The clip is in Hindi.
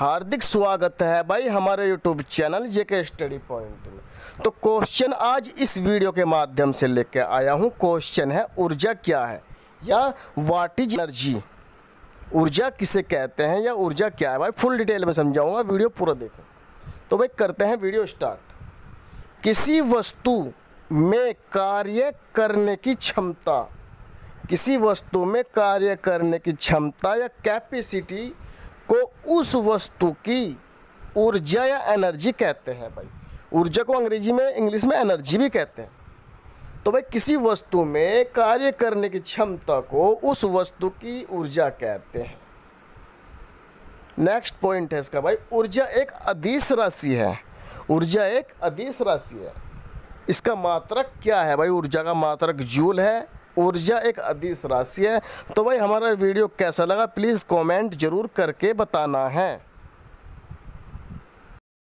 हार्दिक स्वागत है भाई हमारे YouTube channel JK study point में तो क्वेश्चन आज इस वीडियो के माध्यम से लेके आया हूँ क्वेश्चन है ऊर्जा क्या है या वाट इज एनर्जी ऊर्जा किसे कहते हैं या ऊर्जा क्या है भाई फुल डिटेल में समझाऊंगा वीडियो पूरा देखो तो भाई करते हैं वीडियो स्टार्ट किसी वस्तु में कार्य करने की क्षमता किसी वस्तु में कार्य करने की क्षमता या कैपेसिटी उस वस्तु की ऊर्जा या एनर्जी कहते हैं भाई ऊर्जा को अंग्रेजी में इंग्लिश में एनर्जी भी कहते हैं तो भाई किसी वस्तु में कार्य करने की क्षमता को उस वस्तु की ऊर्जा कहते हैं नेक्स्ट पॉइंट है इसका भाई ऊर्जा एक अधिस राशि है ऊर्जा एक अधिस राशि है इसका मात्रक क्या है भाई ऊर्जा का मात्रक जूल है ऊर्जा एक अधिस राशि है तो भाई हमारा वीडियो कैसा लगा प्लीज़ कमेंट ज़रूर करके बताना है